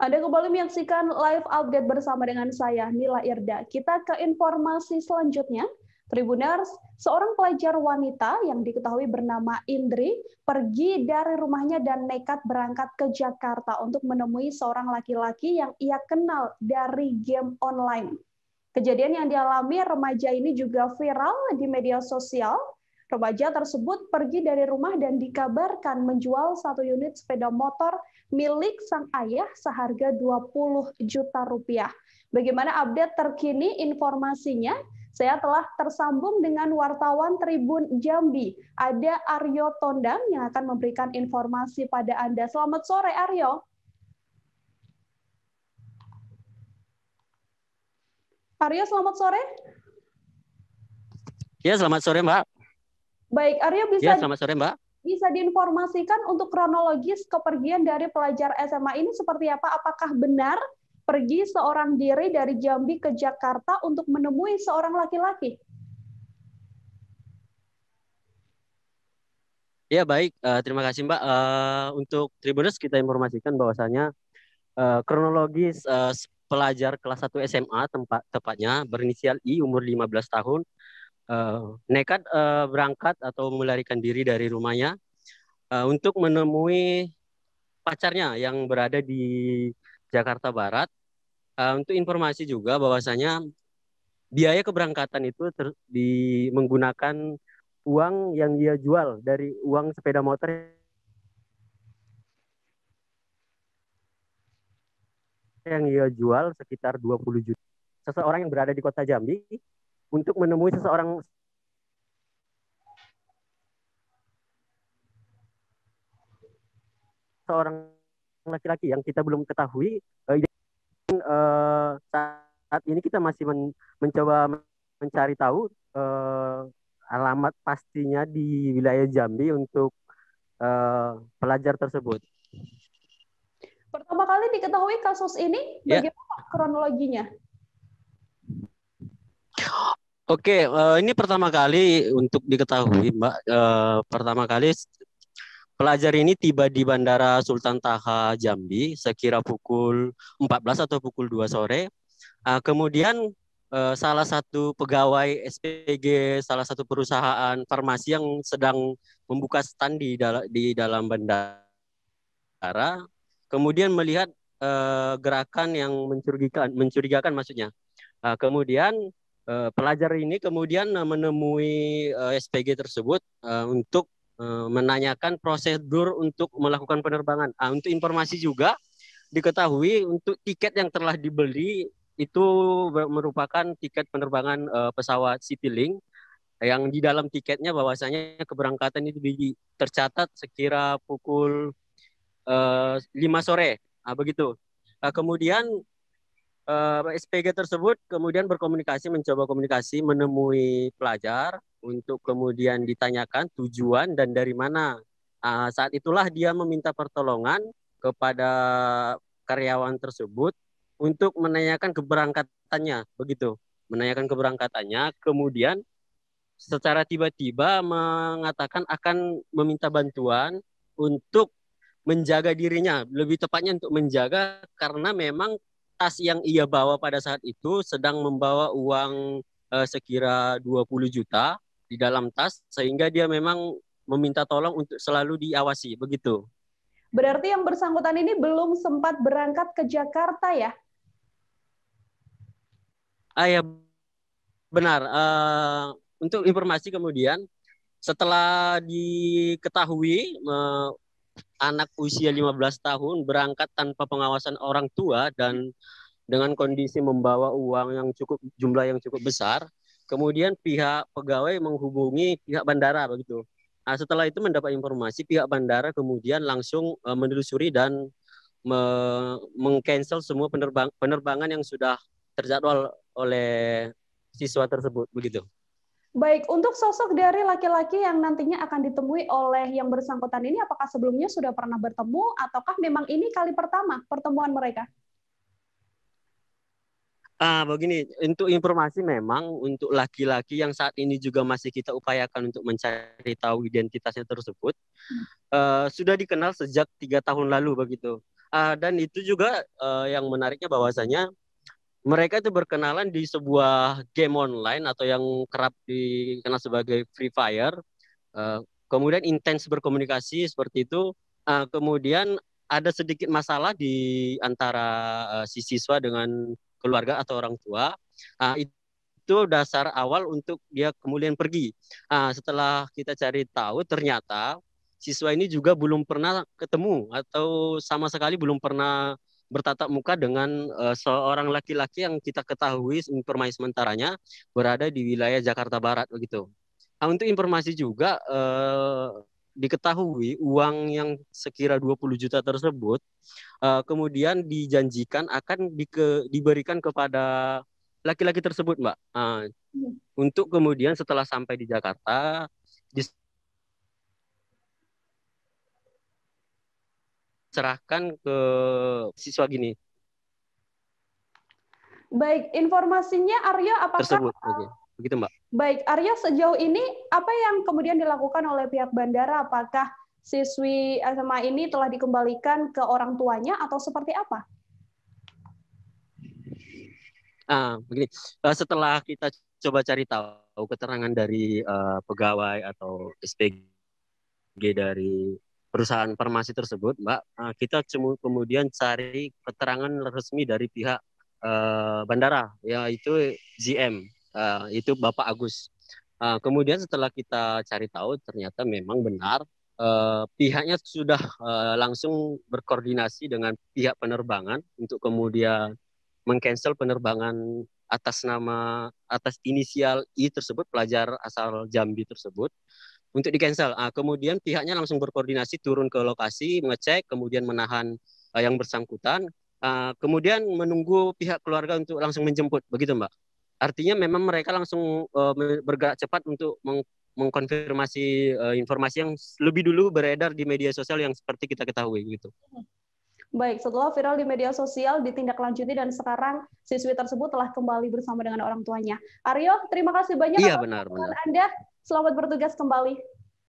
Anda kembali menyaksikan live update bersama dengan saya, Nila Irda. Kita ke informasi selanjutnya. Tribuners, seorang pelajar wanita yang diketahui bernama Indri pergi dari rumahnya dan nekat berangkat ke Jakarta untuk menemui seorang laki-laki yang ia kenal dari game online. Kejadian yang dialami remaja ini juga viral di media sosial Remaja tersebut pergi dari rumah dan dikabarkan menjual satu unit sepeda motor milik sang ayah seharga 20 juta rupiah. Bagaimana update terkini informasinya? Saya telah tersambung dengan wartawan Tribun Jambi. Ada Aryo Tondang yang akan memberikan informasi pada Anda. Selamat sore, Aryo. Aryo, selamat sore. Ya, selamat sore, Mbak. Baik, Aryo bisa ya, selamat sore Mbak. Bisa diinformasikan untuk kronologis kepergian dari pelajar SMA ini seperti apa? Apakah benar pergi seorang diri dari Jambi ke Jakarta untuk menemui seorang laki-laki? Ya baik, uh, terima kasih Mbak. Uh, untuk Tribunus kita informasikan bahwasanya uh, eh, kronologis uh, pelajar kelas 1 SMA tempat tepatnya berinisial I umur 15 tahun uh, nekat uh, berangkat atau melarikan diri dari rumahnya uh, untuk menemui pacarnya yang berada di Jakarta Barat. Uh, untuk informasi juga bahwasanya biaya keberangkatan itu ter di menggunakan uang yang dia jual dari uang sepeda motor yang dia jual sekitar 20 juta. Seseorang yang berada di kota Jambi untuk menemui seseorang seorang laki-laki yang kita belum ketahui uh, uh, saat ini kita masih men mencoba mencari tahu uh, alamat pastinya di wilayah Jambi untuk uh, pelajar tersebut. Pertama kali diketahui kasus ini ya. bagaimana yeah. kronologinya? Oke, uh, ini pertama kali untuk diketahui, Mbak. Uh, pertama kali pelajar ini tiba di Bandara Sultan Taha Jambi sekira pukul 14 atau pukul 2 sore. Uh, kemudian uh, salah satu pegawai SPG salah satu perusahaan farmasi yang sedang membuka stand di dalam di dalam bandara kemudian melihat uh, gerakan yang mencurigakan mencurigakan maksudnya. Uh, kemudian Eh, pelajar ini kemudian eh, menemui eh, SPG tersebut untuk menanyakan prosedur untuk melakukan penerbangan. Ah, untuk informasi juga diketahui untuk tiket yang telah dibeli itu merupakan tiket penerbangan pesawat Citylink yang di dalam tiketnya bahwasanya keberangkatan itu tercatat sekira pukul uh, 5 sore. Ah, begitu. Ah, kemudian uh, eh, SPG tersebut kemudian berkomunikasi, mencoba komunikasi, menemui pelajar untuk kemudian ditanyakan tujuan dan dari mana. Uh, saat itulah dia meminta pertolongan kepada karyawan tersebut untuk menanyakan keberangkatannya, begitu. Menanyakan keberangkatannya, kemudian secara tiba-tiba mengatakan akan meminta bantuan untuk menjaga dirinya, lebih tepatnya untuk menjaga karena memang tas yang ia bawa pada saat itu sedang membawa uang uh, sekira 20 juta di dalam tas sehingga dia memang meminta tolong untuk selalu diawasi begitu. Berarti yang bersangkutan ini belum sempat berangkat ke Jakarta ya? Ah ya benar. Uh, untuk informasi kemudian setelah diketahui uh, anak usia 15 tahun berangkat tanpa pengawasan orang tua dan dengan kondisi membawa uang yang cukup jumlah yang cukup besar. Kemudian pihak pegawai menghubungi pihak bandara begitu. Nah, setelah itu mendapat informasi pihak bandara kemudian langsung uh, menelusuri dan me mengcancel semua penerbang penerbangan yang sudah terjadwal oleh siswa tersebut begitu. Baik, untuk sosok dari laki-laki yang nantinya akan ditemui oleh yang bersangkutan ini, apakah sebelumnya sudah pernah bertemu, ataukah memang ini kali pertama pertemuan mereka? Ah, begini, untuk informasi memang untuk laki-laki yang saat ini juga masih kita upayakan untuk mencari tahu identitasnya tersebut hmm. uh, sudah dikenal sejak tiga tahun lalu begitu. Uh, dan itu juga uh, yang menariknya bahwasanya mereka itu berkenalan di sebuah game online atau yang kerap dikenal sebagai Free Fire. Uh, kemudian intens berkomunikasi seperti itu. Uh, kemudian ada sedikit masalah di antara uh, si siswa dengan keluarga atau orang tua. Uh, itu dasar awal untuk dia kemudian pergi. Nah, setelah kita cari tahu, ternyata siswa ini juga belum pernah ketemu atau sama sekali belum pernah bertatap muka dengan uh, seorang laki-laki yang kita ketahui informasi sementaranya berada di wilayah Jakarta Barat begitu. Nah, untuk informasi juga uh, diketahui uang yang sekira 20 juta tersebut uh, kemudian dijanjikan akan dike, diberikan kepada laki-laki tersebut, Mbak. Uh, Untuk kemudian setelah sampai di Jakarta serahkan ke siswa gini. Baik, informasinya Arya apakah tersebut? Oke. Begitu, Mbak. Baik, Arya sejauh ini apa yang kemudian dilakukan oleh pihak bandara? Apakah siswi SMA ini telah dikembalikan ke orang tuanya atau seperti apa? Ah, begini. Eh, setelah kita coba cari tahu keterangan dari uh, pegawai atau SPG dari perusahaan farmasi tersebut, Mbak, eh, kita kemudian cari keterangan resmi dari pihak uh, bandara, yaitu GM, uh, eh, itu Bapak Agus. Uh, kemudian setelah kita cari tahu, ternyata memang benar uh, pihaknya sudah uh, langsung berkoordinasi dengan pihak penerbangan untuk kemudian mengcancel penerbangan atas nama atas inisial I tersebut pelajar asal Jambi tersebut untuk di cancel. Nah, kemudian pihaknya langsung berkoordinasi turun ke lokasi, mengecek, kemudian menahan uh, yang bersangkutan, uh, kemudian menunggu pihak keluarga untuk langsung menjemput, begitu Mbak. Artinya memang mereka langsung uh, bergerak cepat untuk meng mengkonfirmasi uh, informasi yang lebih dulu beredar di media sosial yang seperti kita ketahui gitu. Baik, setelah viral di media sosial ditindaklanjuti dan sekarang siswi tersebut telah kembali bersama dengan orang tuanya. Aryo, terima kasih banyak iya, benar, benar. Anda Selamat bertugas kembali.